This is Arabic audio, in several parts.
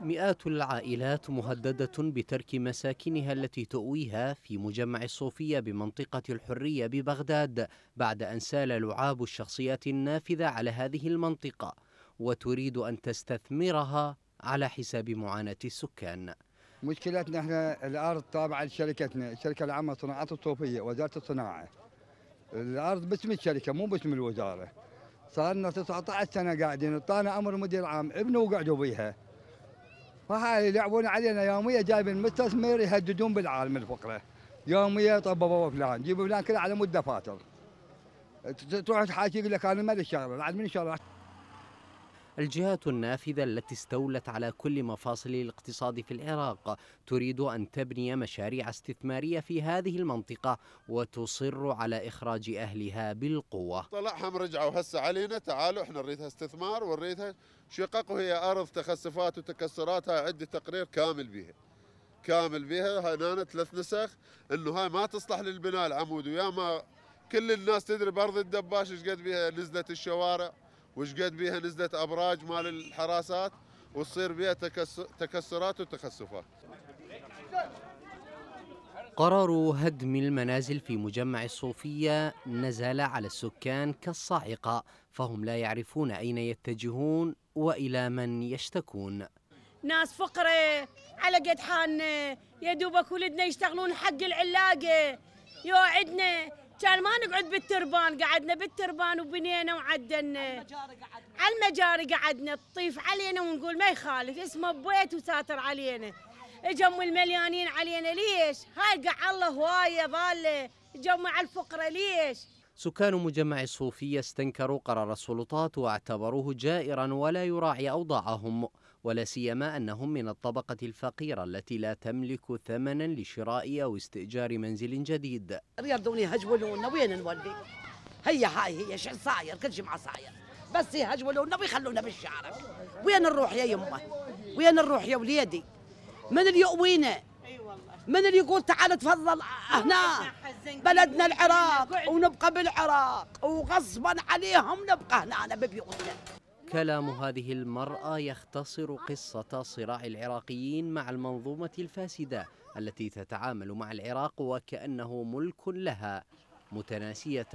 مئات العائلات مهددة بترك مساكنها التي تؤويها في مجمع الصوفية بمنطقة الحرية ببغداد بعد أن سال لعاب الشخصيات النافذة على هذه المنطقة وتريد أن تستثمرها على حساب معاناة السكان مشكلتنا احنا الارض تابعه لشركتنا، الشركه العامه صناعة الصوفيه، وزاره الصناعه. الارض باسم الشركه مو باسم الوزاره. صار لنا 19 سنه قاعدين، طانا امر مدير عام، ابنه وقعدوا بيها. فهاي يلعبون علينا يوميا جايبين مستثمر يهددون بالعالم الفقره يوميا طببوا فلان جيبوا فلان كذا على مده دفاتر تروح تحاكي يقول لك انا مالي شغله بعد من شغله الجهات النافذة التي استولت على كل مفاصل الاقتصاد في العراق تريد أن تبني مشاريع استثمارية في هذه المنطقة وتصر على إخراج أهلها بالقوة طلعهم رجعوا هسه علينا تعالوا احنا نريدها استثمار ونريدها شقق وهي أرض تخسفات وتكسراتها عندي تقرير كامل بها كامل بها هنا ثلاث نسخ انه هاي ما تصلح للبناء العمود وياما كل الناس تدري بارض الدباش ايش قد بها نزلت الشوارع وش قد بيها نزلت ابراج مال الحراسات وتصير بها تكسرات وتخسفات قرار هدم المنازل في مجمع الصوفية نزل على السكان كالصاعقة فهم لا يعرفون أين يتجهون وإلى من يشتكون ناس فقرة على قد حالنا يا دوبك ولدنا يشتغلون حق العلاقة يوعدنا كان ما نقعد بالتربان قعدنا بالتربان وبنينا وعدلنا على المجاري قعدنا على المجاري قعدنا تطيف علينا ونقول ما يخالف اسمه بيت وساتر علينا جم المليانين علينا ليش؟ هاي قع الله هوايه ضاله جمع الفقره ليش؟ سكان مجمع الصوفية استنكروا قرار السلطات واعتبروه جائرا ولا يراعي أوضاعهم ولا سيما أنهم من الطبقة الفقيرة التي لا تملك ثمنا لشراء أو استئجار منزل جديد يرضوني يهجولونا وين نولي هي هاي هي شو صاير كل شيء صاير بس يهجولونا ويخلونا بالشارع وين نروح يا يمه وين نروح يا وليدي من اللي يؤوينا من اللي يقول تعال تفضل هنا بلدنا العراق ونبقى بالعراق وغصبا عليهم نبقى هنا ببيوتنا كلام هذه المرأة يختصر قصة صراع العراقيين مع المنظومة الفاسدة التي تتعامل مع العراق وكأنه ملك لها متناسية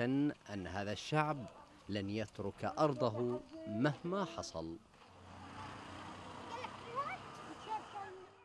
أن هذا الشعب لن يترك أرضه مهما حصل